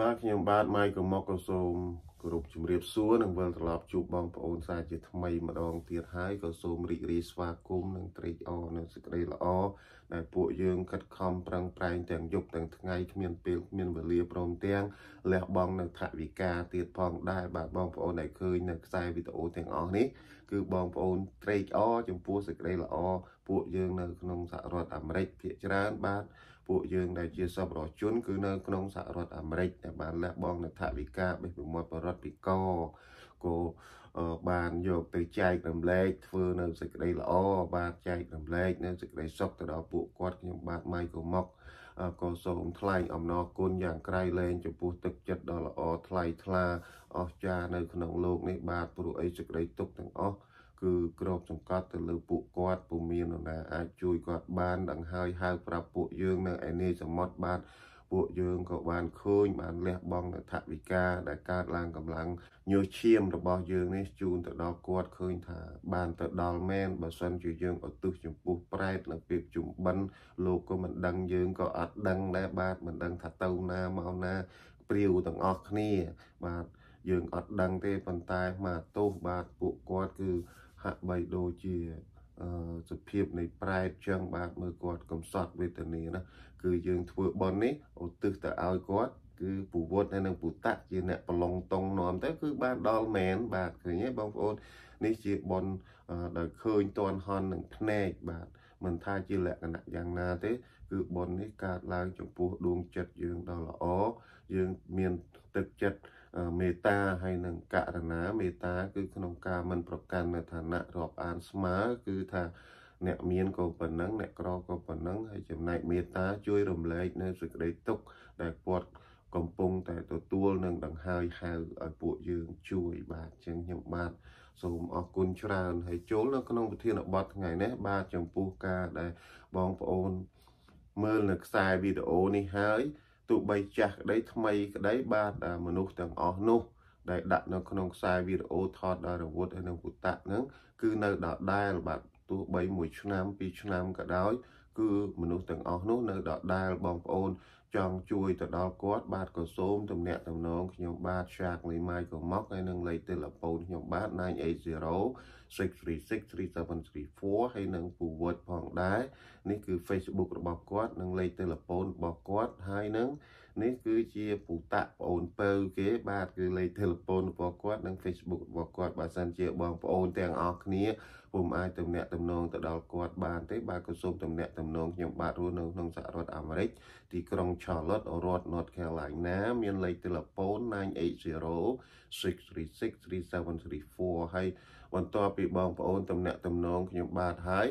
បាទខ្ញុំបាទម៉ៃកុំមកក៏សូមគោរពជំរាបសួរនិងវិលត្រឡប់ជួបបងប្អូនសាជាថ្មីម្ដងទៀតហើយក៏សូមរីករាយស្វាគមន៍និងត្រេកអរនៅសេចក្តីល្អដែលពួកយើងខិតខំប្រឹងប្រែងទាំងយប់ទាំងថ្ងៃគ្មានពេលគ្មានវេលាព្រមទាំងលះបង់នៅថវិកាទៀតផងដែរបាទបងប្អូនដែលឃើញនៅខ្សែវីដេអូទាំងអស់នេះគឺបងប្អូនត្រេកអរចំពោះសេចក្តីល្អពួកយើងនៅក្នុងសហរដ្ឋអាមេរិកភាគច្រើន បាទពួកយើងដែលជាសប្បុរសជនគឺនៅក្នុងសហរដ្ឋអាមេរិកដែលបានលះបង់នៅថវិកាបេះបមាត់បរិរដ្ឋពិករក៏បានយកទៅចែករំលែកធ្វើនៅសេចក្តីល្អបានចែករំលែកនៅសេចក្តីសុខទៅដល់ពួកគាត់ខ្ញុំបាទម៉ៃក៏មកក៏សូមថ្លែងអំណរគុណយ៉ាងក្រៃលែងចំពោះ ទឹកចិត្តដ៏ល្អថ្លៃថ្លាអស្ចារ្យនៅក្នុងលោកនេះបាទព្រោះអីសេចក្តីទុកទាំងអស់គឺក្របសង្កត់ទៅលើពួកគាត់ពុំមាននរណាអាចជួយគាត់បានដល់ហើយហៅប្រាប់ពួកយើងនៅឯនេះសមុទ្របាទពួកយើងក៏បានឃើញបានលះបង់ថវិកាដែលកើតឡើងកម្លាំងញើសឈាមរបស់យើងនេះជូនទៅដល់គាត់ឃើញថា បានទៅដល់មែនបើសិនជាយើងឧទ្ទិសចំពោះប្រែតនៅពេលជុំបិណ្ឌលោកក៏មិនដឹងយើងក៏អត់ដឹងដែរបាទមិនដឹងថាទៅណាមកណា ព្រាវទាំងអស់គ្នា បាទយើងអត់ដឹងទេប៉ុន្តែមកទោសបាទពួកគាត់គឺហាក់បីដូចជាសភាពនៃប្រែតចឹងបាទមើលគាត់កំសត់វេទនាណាគឺយើងធ្វើបន់នេះឧទ្ទិសទៅឲ្យគាត់ គឺពូវត្តហើយនិងពុតៈជាអ្នកប្រឡងតងនាំទៅគឺបានដល់មែនបាទឃើញទេបងប្អូននេះជាបនដែលឃើញតនហន់នឹងភ្នែកបាទមិនថាជាលក្ខណៈយ៉ាងណាទេ គឺបននេះកើតឡើង ចំពោះដួងចិត្តយើងដ៏ល្អយើងមានទឹកចិត្តមេត្តាហើយនឹងករណាមេត្តាគឺក្នុងការមិនប្រកាន់នៅឋានៈរាប់អានស្មើគឺ ថា អ្នកមានក៏ប៉ុណ្ណឹងអ្នកក្រក៏ប៉ុណ្ណឹងហើយចំណែកមេត្តាជួយ រំលែកនៅសេចក្តីទុក្ខដែលគាត់កំពុងតែទទួលនឹងដង្ហើយហៅឲ្យពួកយើង ជួយ បាទអញ្ចឹងខ្ញុំបាទសូមអរគុណច្រើនហើយចូលនៅក្នុងវិធានបទថ្ងៃនេះបាទចំពោះការដែលបងប្អូនមើលនៅខ្សែវីដេអូនេះហើយទោះបីចាស់ក្តីថ្មីក្តីបាទមនុស្សទាំងអស់នោះដែលដាក់នៅក្នុងខ្សែវីដេអូថតដល់រវត្តហើយនឹងពុតៈហ្នឹងគឺនៅដដែលបាទទោះបីមួយឆ្នាំពីរឆ្នាំក៏ដោយ គឺមនុស្សទាំងអស់នោះនៅដដែលបងប្អូនចង់ជួយទៅដល់គាត់បាទក៏សូមទំនាក់ទំនងខ្ញុំបាទឆាកលីម៉ាយក៏មកហើយនឹងលេខទូរស័ព្ទខ្ញុំបាទ980636374ហើយនឹងពូវត្តផងដែរនេះគឺ Facebook របស់គាត់និងលេខទូរស័ព្ទរបស់គាត់ហើយនឹង0នេះគឺជាពូតាក់ប្អូនពៅគេបាទគឺលេខទូរស័ព្ទរបស់គាត់និង Facebook របស់គាត់បើសិនជាបងប្អូនទាំងអស់គ្នាពុំអាចទំនាក់ទំនងទៅដល់គាត់បានទេបាទក៏សូមទំនាក់ទំនងខ្ញុំបាទរស់នៅក្នុងសហរដ្ឋអាមេរិកទីក្រុង Charlotte រដ្ឋ North Carolina មានលេខទូរស័ព្ទ980 636 3734ហើយបន្ទាប់ពីបងប្អូនទំនាក់ទំនងខ្ញុំបាទហើយ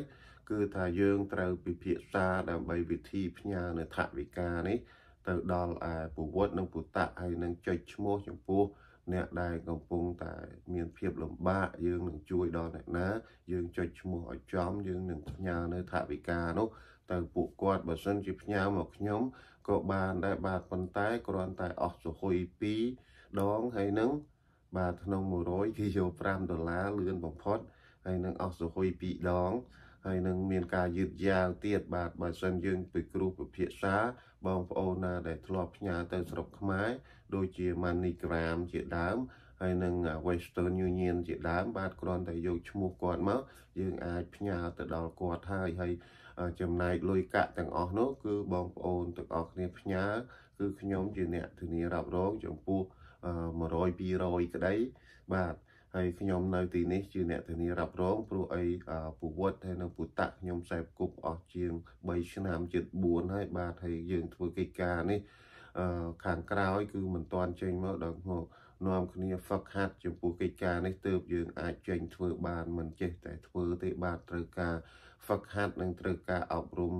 គឺថាយើងត្រូវពិភាក្សាដើម្បីវិធីផ្ញើនៅថវិកានេះទៅដល់ពវត្តនិងពុតៈហើយនឹងចុចឈ្មោះ ចំពោះអ្នកដែលកំពុងតែ មានភាព លំបាកយើងនឹងជួយដល់អ្នកណាយើងចុចឈ្មោះឲ្យចំយើងនឹងផ្ញើនៅថាវិការនោះទៅ ពួកគាត់បើសិនជាផ្ញើមកខ្ញុំក៏បានដែរបាទប៉ុន្តែគ្រាន់តែអស់សុហុយ2ដងហើយនឹងបាទក្នុង100គេយក5ដុល្លារលឿនបំផុតហើយនឹងអស់សុហុយ2ដងហើយនឹងមានការយឺតយ៉ាវទៀតបាទបើសិនយើងពិគ្រោះពិភាក្សាបងប្អូនណាដែលធ្លាប់ផ្ញើទៅស្រុកខ្មែរដូចជា MoneyGram ជាដើម ហើយនឹង Western Union ជាដើមបាទគ្រាន់តែយកឈ្មោះគាត់មកយើងអាចផ្ញើទៅដល់គាត់ហើយហើយចំណាយលុយកាក់ទាំងអស់នោះគឺបងប្អូនទាំងអស់គ្នាផ្ញើគឺខ្ញុំជាអ្នកធានារ៉ាប់រងចំពោះ100 200ក្តីបាទហើយខ្ញុំនៅទីនេះជាអ្នកធានារ៉ាប់រងព្រោះអីពូវត្តហើយនៅពូតៈខ្ញុំសេពគប់អស់ជាង3ឆ្នាំជិត4ហើយបាទហើយយើងធ្វើកិច្ចការនេះខាងក្រោយគឺមិនទាន់ចេញមកដល់មកនាំគ្នាហ្វឹកហាត់ចំពោះកិច្ចការនេះទើបយើងអាចចេញធ្វើបានមិនចេះតែធ្វើទេ បាទត្រូវការហ្វឹកហាត់និងត្រូវការអប់រំ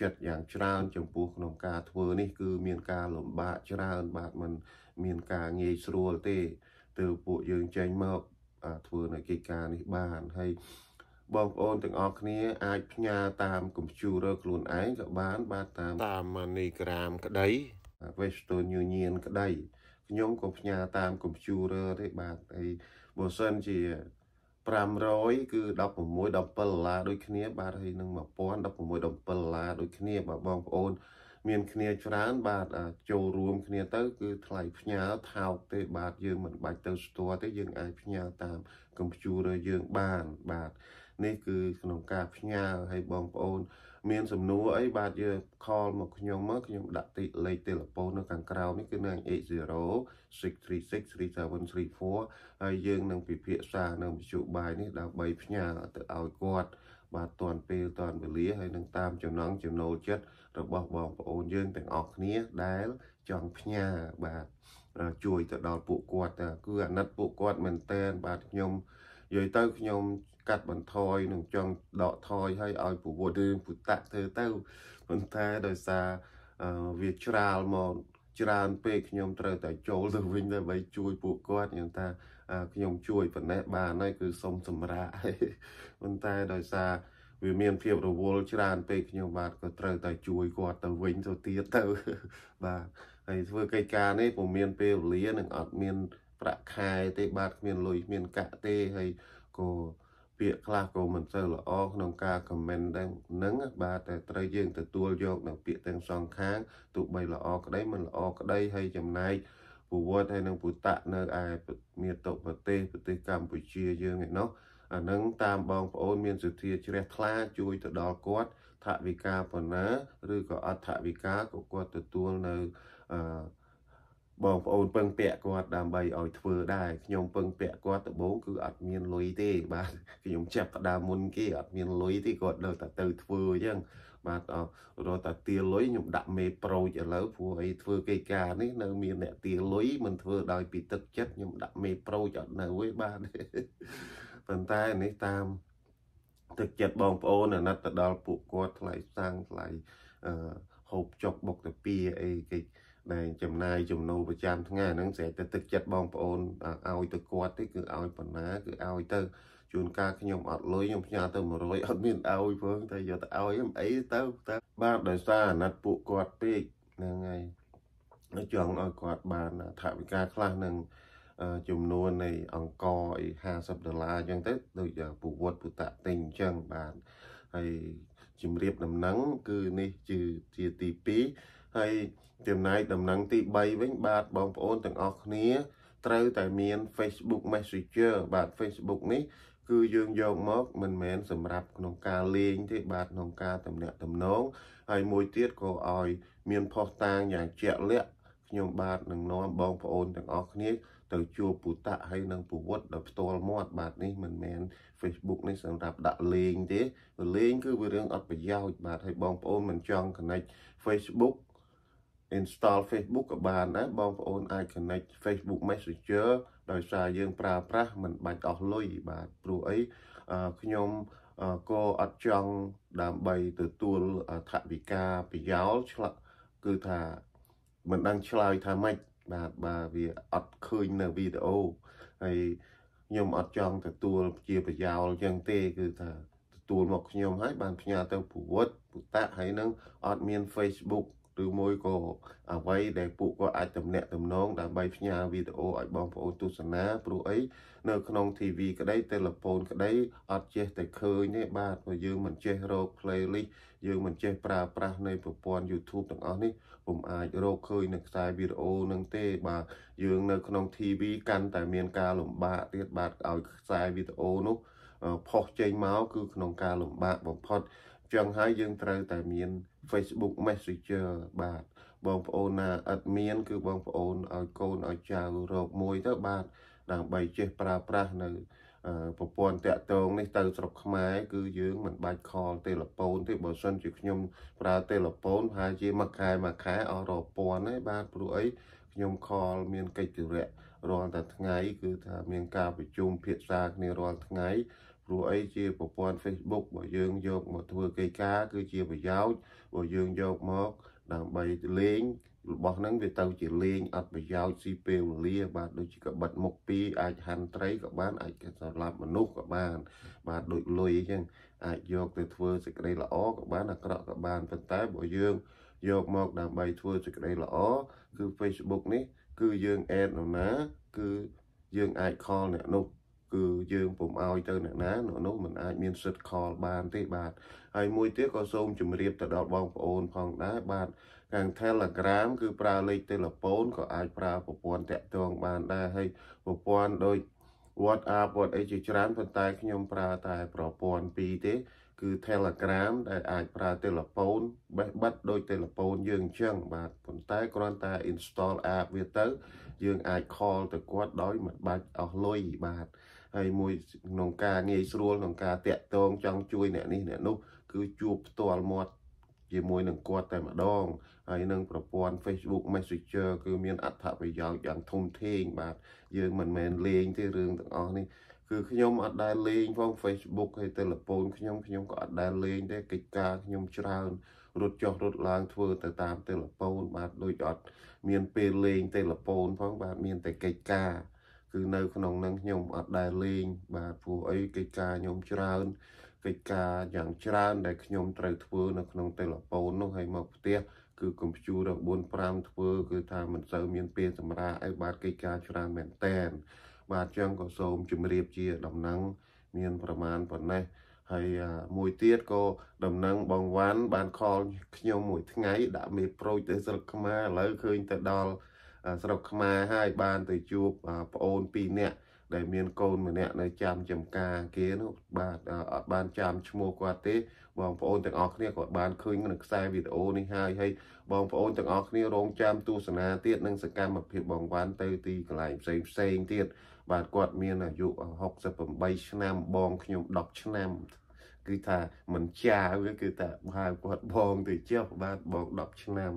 ចិត្តយ៉ាងច្រើន ចំពោះក្នុងការធ្វើនេះគឺមានការលំបាកច្រើនបាទมันមានការងាយស្រួលទេទើបពួកយើងចេញមកធ្វើនៅកិច្ចការនេះបានហើយបងប្អូនទាំងអស់គ្នាអាចផ្ញើតាមកុំព្យូទ័រខ្លួនឯងក៏បាន បាទតាមតាម MoneyGram ក្តី Western Union ក្តីខ្ញុំក៏ផ្ញើតាមកុំព្យូទ័រទេបាទហើយបើសិនជា500គឺ16 17ដុល្លារដូចគ្នាបាទហើយនឹង1000 16 17ដុល្លារដូចគ្នាបាទបងប្អូនមានគ្នាច្រើន បាទចូលរួមគ្នាទៅគឺថ្លៃផ្ញើថោកទេ បាទយើងមិនបាច់ទៅស្ទាល់ទេយើងអាចផ្ញើតាមកុំព្យូទ័រយើងបានបាទនេះគឺក្នុងការផ្ញើឲ្យបងប្អូន មានសំណួរអីបាទយើងខលមកខ្ញុំមកខ្ញុំដាក់ទីលេខទូរស័ព្ទនៅខាងក្រោមនេះគឺនៅ80 6363734ហើយយើង នឹងពិភាក្សានៅមជ្ឈបាយនេះដើម្បីផ្ញើទៅឲ្យគាត់បាទតាន់ពេលតាន់វេលាហើយនឹងតាមចំណងចំណូលចិត្តរបស់បងប្អូនយើង ទាំងអស់គ្នាដែលចង់ផ្ញើបាទជួយទៅដល់ពួកគាត់គឺអាណិតពួកគាត់មែនតើបាទខ្ញុំនិយាយទៅខ្ញុំកាត់បន្ថយនឹងចង់ដកថយឲ្យឲ្យពវត្តរឿងពុតៈធ្វើទៅប៉ុន្តែដោយសារវាច្រាលមកច្រើនពេកខ្ញុំត្រូវតែចូលទៅវិញដើម្បីជួយពួកគាត់ខ្ញុំថាខ្ញុំជួយប៉ុណ្ណេះបានហើយគឺសុំសម្រាប់ប៉ុន្តែដោយសារវាមាន ភាពរវល់ច្រើនពេកខ្ញុំបាទក៏ត្រូវតែ ជួយគាត់ទៅវិញទៅទៀតទៅបាទហើយធ្វើកិច្ចការនេះពុំមានពេលវេលានឹងអត់មាន ប្រាក់ខែទេបាទគ្មានលុយគ្មានកាក់ទេហើយក៏ពាក្យខ្លះក៏មិនសូវល្អក្នុងការខមមិនដែរហ្នឹងបាទតែត្រូវយើងទទួលយកនៅពាក្យទាំងសងខាងទោះបីល្អក្តីមិនល្អក្តីហើយចំណែកពវត្តហើយនិងពុតៈនៅឯមាតុប្រទេសប្រទេសកម្ពុជាយើងឯណោះអានឹងតាមបងប្អូនមានសទ្ធាជ្រះថ្លាជួយទៅដល់គាត់ថវិកាប៉ុណ្ណាឬក៏អត្ថវិកាក៏គាត់ទទួលនៅអឺបងប្អូនពឹងពាក់គាត់ដើម្បីឲ្យធ្វើដែរខ្ញុំពឹងពាក់គាត់ដំបូងគឺអត់មានលុយទេ បាទខ្ញុំចាប់ផ្ដើមមុនគេអត់មានលុយទេគាត់នៅតែទៅធ្វើអញ្ចឹងបាទរត់តែទាលុយខ្ញុំដាក់មេប្រូចឥឡូវព្រោះអីធ្វើកិច្ចការនេះ នៅ មានអ្នកទាលុយមិនធ្វើដោយពីទឹកចិត្តខ្ញុំដាក់មេប្រូចអត់នៅទេបាទប៉ុន្តែនេះតាមទឹកចិត្តបងប្អូនអាណិតទៅដល់ពួកគាត់ថ្លៃសាំងថ្លៃហូបចុកបុកតាពីអីគេដែលចំណាយចំណូលប្រចាំថ្ងៃហ្នឹងស្រេចតែទឹកចិត្តបងប្អូនឲ្យទៅគាត់ទេគឺឲ្យប៉ុណ្ណាគឺឲ្យទៅជួនកាលខ្ញុំអត់លុយខ្ញុំផ្ញើទៅ100អត់មានឲ្យផងតែយកទៅឲ្យអីទៅតែបាទដោយសារអាណិតពួកគាត់ពេកហ្នឹងហើយចង់ឲ្យគាត់បានថាវិការខ្លះនឹងចំនួននៃអង្គអី50ដុល្លារអញ្ចឹងទៅដូចពវត្តពុតៈទិញអញ្ចឹងបាទហើយជំរាបដំណឹងគឺនេះគឺជាទី2ហើយចំណែកដំណឹងទី3វិញ បាទបងប្អូនទាំងអស់គ្នាត្រូវតែមាន Facebook Messenger បាទ Facebook នេះគឺយើងយកមកមិនមែនសម្រាប់ក្នុងការលេងទេបាទក្នុងការតំណាក់តំណងហើយមួយទៀតក៏ឲ្យ មានផុសតាងយ៉ាងជាក់លាក់ខ្ញុំបាទនឹងនាំបងប្អូនទាំងអស់គ្នាទៅជួបពុតៈហើយនឹងពវត្តដល់ផ្ទាល់មាត់បាទនេះមិនមែន Facebook នេះសម្រាប់ដាក់លេងទេលេងគឺវារឿងអត់ប្រយោជន៍បាទហើយបងប្អូនមិនចង់ connect Facebook install Facebook ក៏បានដែរបងប្អូនអាច connect Facebook Messenger ដោយសារយើង ប្រើប្រាស់មិនបាច់អស់លុយបាទព្រោះអីខ្ញុំក៏អត់ចង់ដើម្បីទទួលថវិកាប្រយោលឆ្លាក់គឺថាមិនដឹងឆ្លើយថាម៉េចបាទបាទវាអត់ឃើញនៅវីដេអូហើយខ្ញុំអត់ចង់ទទួល ជាប្រយោលចឹងទេគឺថាទទួលមកខ្ញុំហើយបានផ្ញើទៅពវត្តពុតៈហើយនឹងអត់មាន Facebook ឬមួយក៏អ្វីដែលពួកគាត់អាចទំនាក់ទំនងដើម្បីផ្ញើវីដេអូឲ្យបងប្អូនទស្សនាព្រោះអីនៅក្នុង TV ក្តីទូរស័ព្ទក្តីអត់ចេះតែឃើញទេបាទព្រោះយើងមិនចេះរក playlist យើងមិនចេះប្រើប្រាស់នៃប្រព័ន្ធ YouTube ទាំងអស់នេះពុំអាចរកឃើញនៅខ្សែវីដេអូនឹងទេ បាទយើងនៅក្នុង TV កាន់តែមានការលំបាកទៀតបាទឲ្យខ្សែវីដេអូនោះ ផុសចេញមកគឺក្នុងការលំបាកបំផុតអញ្ចឹងហើយយើងត្រូវតែមាន Facebook Messenger បាទបងប្អូនណាអត់មានគឺបងប្អូនឲ្យកូនឲ្យចៅរកមួយទៅបាទដើម្បីចេះប្រើប្រាស់នៅប្រព័ន្ធតាក់ទងនេះទៅស្រុកខ្មែរគឺយើងមិនបាច់ខលទូរស័ព្ទទេបើសិនជាខ្ញុំប្រើទូរស័ព្ទប្រហែលជាមួយខែមួយខែអស់រាប់ពាន់ហើយបាទព្រោះអីខ្ញុំខលមានកិច្ចរៈរាល់តែថ្ងៃគឺថាមានការប្រជុំភាសាគ្នារាល់ថ្ងៃព្រោះអីជាប្រព័ន្ធ Facebook របស់យើងយកមកធ្វើកិច្ចការគឺជាប្រយោជន៍របស់យើងយកមកដើម្បីលេងរបស់ហ្នឹងវាទៅជាលេងអត់ប្រយោជន៍ស៊ីពេលវេលា បាទដូចជាកបិតមុខពីរអាចហាន់ត្រីក៏បានអាចសម្លាប់មនុស្សក៏បាន បាទដូចលុយអញ្ចឹងអាចយក ទៅធ្វើសេចក្តីល្អក៏បានអាក្រក់ក៏បានប៉ុន្តែបើយើងយកមកដើម្បីធ្វើសេចក្តីល្អគឺ Facebook នេះគឺយើងអេតនរណាគឺយើងអាចខលអ្នកនោះគឺយើងពុំឲ្យទៅអ្នកណានោះមិនអាចមានសិទ្ធិខលបានទេបាទហើយមួយទៀតក៏សូមជម្រាបទៅដល់បងប្អូន ផងដែរបាទខាង Telegram គឺប្រើលេខទូរស័ព្ទក៏អាចប្រើប្រព័ន្ធតាក់ទងបានដែរហើយប្រព័ន្ធដូច WhatsApp វត្តអីជាច្រើនប៉ុន្តែខ្ញុំប្រើតែប្រព័ន្ធពីរទេ គឺ Telegram ដែលអាចប្រើទូរស័ព្ទបេះបិទដោយទូរស័ព្ទយើងអញ្ចឹងបាទប៉ុន្តែគ្រាន់តែ install app វាទៅយើងអាច call ទៅគាត់ដោយមិនបាច់អស់លុយបាទហើយមួយក្នុងការងាយស្រួលក្នុងការតាក់ទងចង់ជួយអ្នកនេះអ្នកនោះគឺជួបផ្ទាល់មាត់ជាមួយនឹងគាត់តែម្ដងហើយនឹងប្រព័ន្ធ Facebook Messenger គឺមាន អត្ថប្រយោជន៍យ៉ាងធំធេងបាទយើងមិនមែនលេងទេរឿងទាំងអស់នេះគឺខ្ញុំអត់ដែលលេងផង Facebook ហើយទូរស័ព្ទខ្ញុំខ្ញុំក៏អត់ដែលលេងដែរកិច្ចការខ្ញុំច្រើនរត់ចុះរត់ឡើងធ្វើទៅតាមទូរស័ព្ទបាទដូចអត់មាន ពេលលេងទូរស័ព្ទផងបាទមានតែកិច្ចការគឺនៅក្នុងនឹងខ្ញុំអត់ដែលលេង បាទព្រោះអីកិច្ចការខ្ញុំច្រើនកិច្ចការយ៉ាងច្រើនដែលខ្ញុំត្រូវធ្វើនៅក្នុងទូរស័ព្ទនោះហើយមកផ្ទះគឺកុំព្យូទ័រ4 5ធ្វើគឺថាមិនសូវមានពេលសម្រាប់ឲ្យបាទកិច្ចការច្រើនមែនតែនបាទចឹងក៏សូមជម្រាបជាដំណឹងមានប្រមាណប៉ុណ្ណេះហើយមួយទៀតក៏ដំណឹងបងវ៉ាន់បានខលខ្ញុំមួយថ្ងៃដាក់មេប្រូចទៅស្រុកខ្មែរឥឡូវឃើញទៅដល់ស្រុកខ្មែរហើយ បានទៅជួបប្អូនពីរនាក់ដែលមានកូនម្នាក់នៅចាំចំការគេ នោះបាទអត់បានចាំឈ្មោះគាត់ទេ បងប្អូនទាំងអស់គ្នាគាត់បានឃើញនៅខ្សែវីដេអូនេះហើយហើយបងប្អូនទាំងអស់គ្នារងចាំទស្សនាទៀតនឹងសកម្មភាពបងវ៉ាន់ទៅទីកន្លែងផ្សេងផ្សេងទៀតបាទគាត់មានអាយុ68ឆ្នាំ បងខ្ញុំ10ឆ្នាំគឺថាមិនចាវាគឺថាហៅគាត់បងទៅចុះបាទបង10ឆ្នាំ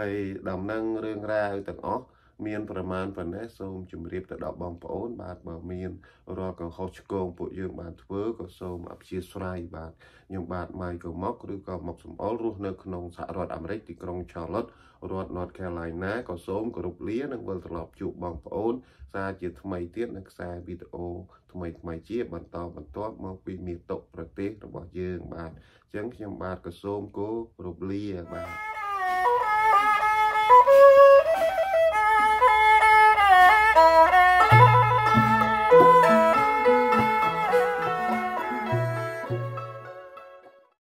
ហើយដំណឹងរឿងរ៉ាវទាំងអស់មានប្រមាណប៉ុណ្ណេះសូមជម្រាបទៅដល់បងប្អូនបាទបើមានរាល់កុហកឆ្គងពួកយើងបានធ្វើក៏សូមអព្យាស្រ័យបាទខ្ញុំបាទម៉ៃកុំកឬក៏មកសំអល់រស់នៅក្នុងសហរដ្ឋអាមេរិកទីក្រុង Charlotte រដ្ឋ North Carolina ក៏សូមគោរពលានិងវិលត្រឡប់ជួបបងប្អូន សារជាថ្មីទៀតនៅខ្សែវីដេអូថ្មីថ្មីជាបន្តបន្តមកពីមាតុប្រទេសរបស់យើង បាទអញ្ចឹងខ្ញុំបាទក៏សូមគោរពលាបាទ